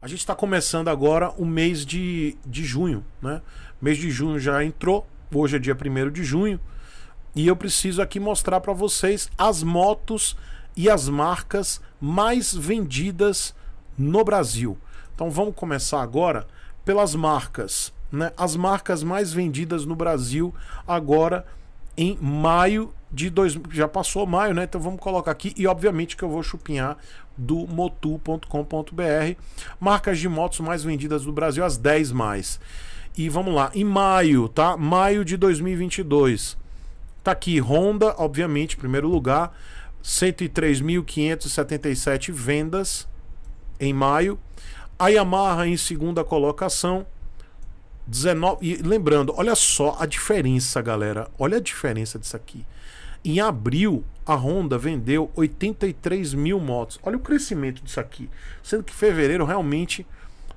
A gente está começando agora o mês de, de junho, né? mês de junho já entrou, hoje é dia 1 de junho, e eu preciso aqui mostrar para vocês as motos e as marcas mais vendidas no Brasil. Então vamos começar agora pelas marcas, né? As marcas mais vendidas no Brasil agora em maio de dois, já passou maio, né? Então vamos colocar aqui e obviamente que eu vou chupinhar do motu.com.br. Marcas de motos mais vendidas do Brasil, as 10 mais. E vamos lá, em maio, tá? Maio de 2022. Tá aqui Honda, obviamente, primeiro lugar, 103.577 vendas em maio. A Yamaha em segunda colocação. 19, e lembrando, olha só a diferença, galera. Olha a diferença disso aqui. Em abril, a Honda vendeu 83 mil motos. Olha o crescimento disso aqui. Sendo que fevereiro realmente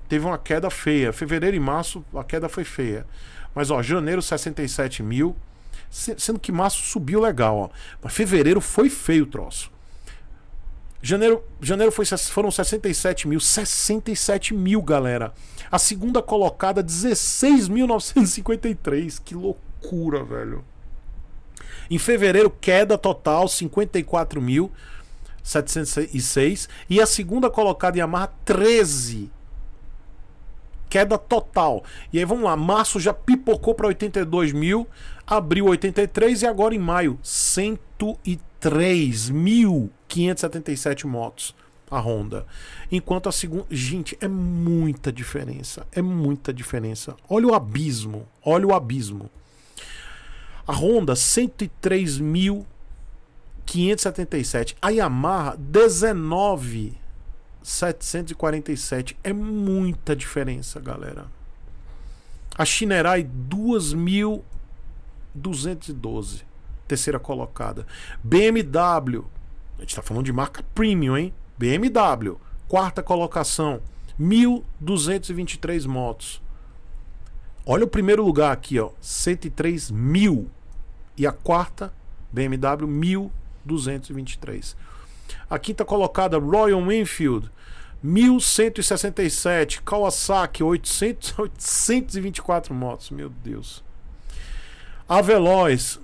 teve uma queda feia. Fevereiro e março a queda foi feia. Mas ó, janeiro 67 mil. Sendo que março subiu legal, ó. Mas fevereiro foi feio o troço. Janeiro, janeiro foi, foram 67 mil. 67 mil, galera. A segunda colocada, 16.953. Que loucura, velho. Em fevereiro, queda total, 54.706. mil. e a segunda colocada em Yamaha 13 queda total. E aí vamos lá, março já pipocou para 82 mil, abril 83 e agora em maio 103.577 motos a Honda. Enquanto a segunda, gente, é muita diferença, é muita diferença. Olha o abismo, olha o abismo. A Honda, 103.577. A Yamaha, 19.747. É muita diferença, galera. A Shinerai, 2.212. Terceira colocada. BMW. A gente tá falando de marca premium, hein? BMW. Quarta colocação. 1.223 motos. Olha o primeiro lugar aqui, ó. 103 mil. E a quarta, BMW 1223. Aqui está colocada Royal Enfield 1167, Kawasaki 800, 824 motos, meu Deus. A Veloz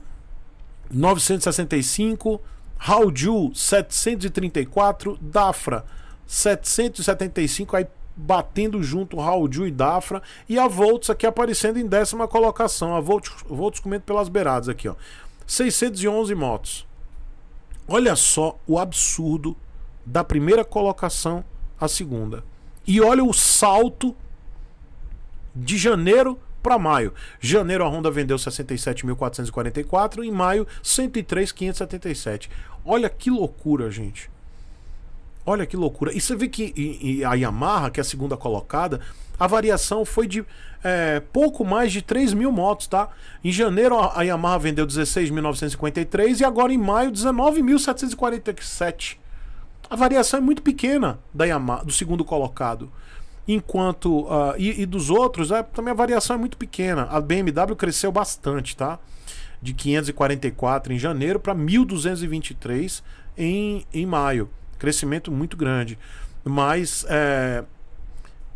965, Hauju 734, Dafra 775, aí batendo junto Raul Ju e Dafra. E a Volts aqui aparecendo em décima colocação. A Volts, Volts comendo pelas beiradas aqui, ó. 611 motos. Olha só o absurdo da primeira colocação à segunda. E olha o salto de janeiro para maio. Janeiro a Honda vendeu 67.444, em maio 103.577. Olha que loucura, gente. Olha que loucura. E você vê que e, e a Yamaha, que é a segunda colocada, a variação foi de é, pouco mais de 3 mil motos, tá? Em janeiro a Yamaha vendeu 16.953 e agora em maio 19.747. A variação é muito pequena da Yamaha, do segundo colocado. Enquanto. Uh, e, e, dos outros, é, também a variação é muito pequena. A BMW cresceu bastante, tá? De 544 em janeiro para 1.223 em, em maio crescimento muito grande. Mas, é,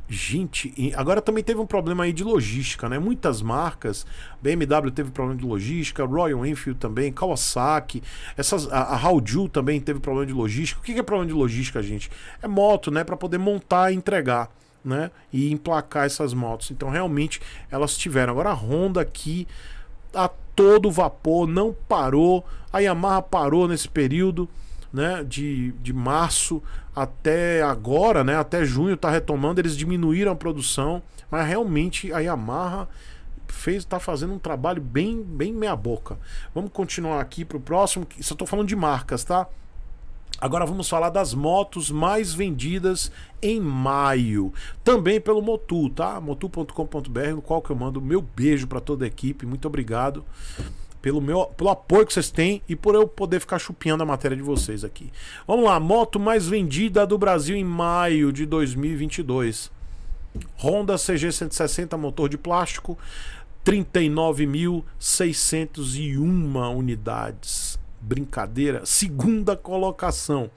gente, agora também teve um problema aí de logística, né? Muitas marcas, BMW teve problema de logística, Royal Enfield também, Kawasaki, essas, a, a também teve problema de logística. O que, que é problema de logística, gente? É moto, né? Para poder montar e entregar. Né, e emplacar essas motos. Então, realmente, elas tiveram. Agora, a Honda aqui, a todo vapor, não parou. A Yamaha parou nesse período né, de, de março até agora, né, até junho está retomando, eles diminuíram a produção, mas realmente a Yamaha fez está fazendo um trabalho bem bem meia boca. Vamos continuar aqui para o próximo, só estou falando de marcas, tá? Agora vamos falar das motos mais vendidas em maio. Também pelo Motu, tá? motu.com.br, no qual que eu mando meu beijo para toda a equipe. Muito obrigado pelo, meu, pelo apoio que vocês têm e por eu poder ficar chupinhando a matéria de vocês aqui. Vamos lá, moto mais vendida do Brasil em maio de 2022. Honda CG 160 motor de plástico, 39.601 unidades. Brincadeira, segunda colocação.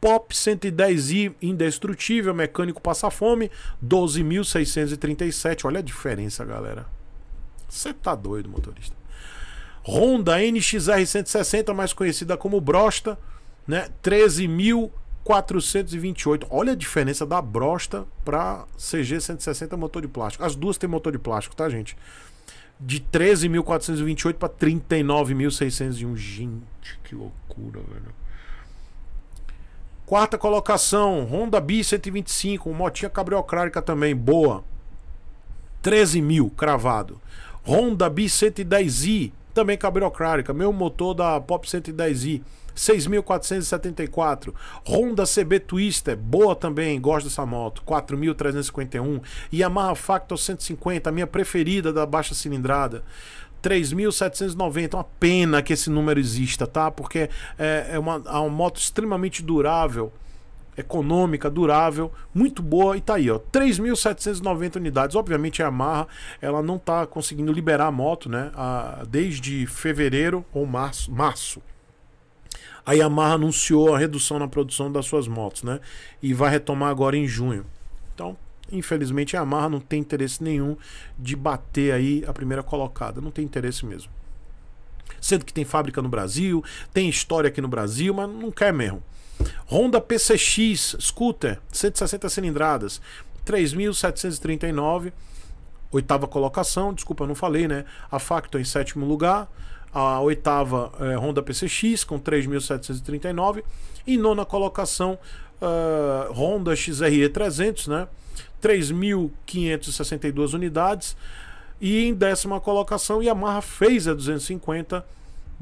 Pop 110i indestrutível, mecânico passa fome, 12.637. Olha a diferença, galera. Você tá doido, motorista. Honda NXR 160, mais conhecida como Brosta, né? 13.428. Olha a diferença da Brosta para CG 160 motor de plástico. As duas têm motor de plástico, tá, gente? De 13.428 para 39.601. Gente, que loucura, velho. Quarta colocação, Honda B 125, motinha cabriocrática também, boa. 13 mil, cravado. Honda B110i, também cabriocrática, meu motor da Pop 110i, 6.474. Honda CB Twister, boa também, gosto dessa moto, 4.351. Yamaha Factor 150, minha preferida da baixa cilindrada. 3.790, uma pena que esse número exista, tá? Porque é, é uma, é uma moto extremamente durável econômica, durável, muito boa e tá aí, ó. 3.790 unidades. Obviamente é a Yamaha, ela não tá conseguindo liberar a moto, né? A, desde fevereiro ou março, março a Yamaha anunciou a redução na produção das suas motos, né? E vai retomar agora em junho. Então, infelizmente, a Yamaha não tem interesse nenhum de bater aí a primeira colocada. Não tem interesse mesmo. Sendo que tem fábrica no Brasil, tem história aqui no Brasil, mas não quer mesmo. Honda PCX Scooter, 160 cilindradas, 3.739, oitava colocação, desculpa, eu não falei, né? A Factor em sétimo lugar, a oitava é, Honda PCX com 3.739 e nona colocação uh, Honda XRE 300, né? 3.562 unidades. E em décima colocação, Yamaha fez a 250,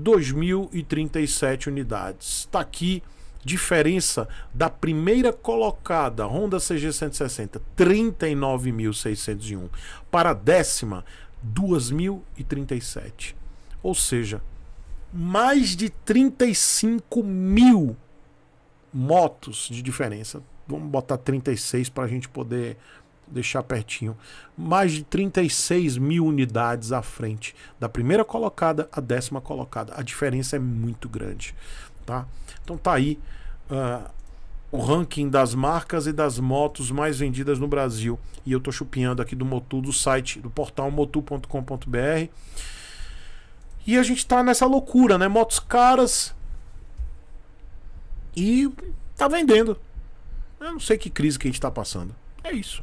2.037 unidades. Está aqui diferença da primeira colocada Honda CG 160 39.601 para a décima 2.037 ou seja mais de 35 mil motos de diferença vamos botar 36 para a gente poder deixar pertinho, mais de 36 mil unidades à frente da primeira colocada à décima colocada. A diferença é muito grande, tá? Então tá aí uh, o ranking das marcas e das motos mais vendidas no Brasil. E eu tô chupinhando aqui do Motu, do site, do portal motu.com.br. E a gente tá nessa loucura, né? Motos caras e tá vendendo. Eu não sei que crise que a gente tá passando. É isso.